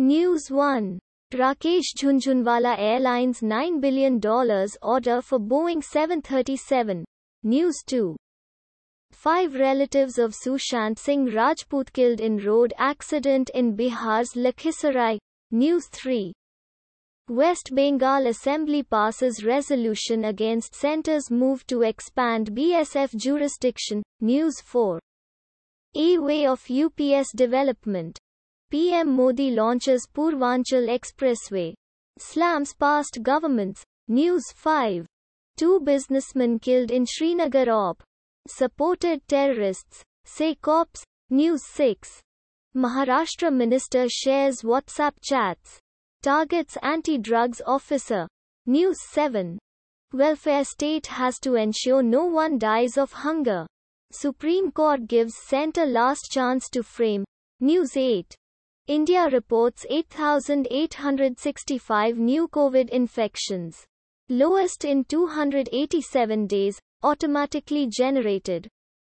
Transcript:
News 1. Rakesh Junjunwala Airlines $9 billion order for Boeing 737. News 2. Five relatives of Sushant Singh Rajput killed in road accident in Bihar's Lakhisarai. News 3. West Bengal Assembly passes resolution against center's move to expand BSF jurisdiction. News 4. A way of UPS development. PM Modi launches Purvanchal Expressway. Slams past governments. News 5. Two businessmen killed in Srinagar op. Supported terrorists. Say cops. News 6. Maharashtra minister shares WhatsApp chats. Targets anti-drugs officer. News 7. Welfare state has to ensure no one dies of hunger. Supreme Court gives center last chance to frame. News 8. India reports 8,865 new COVID infections. Lowest in 287 days, automatically generated.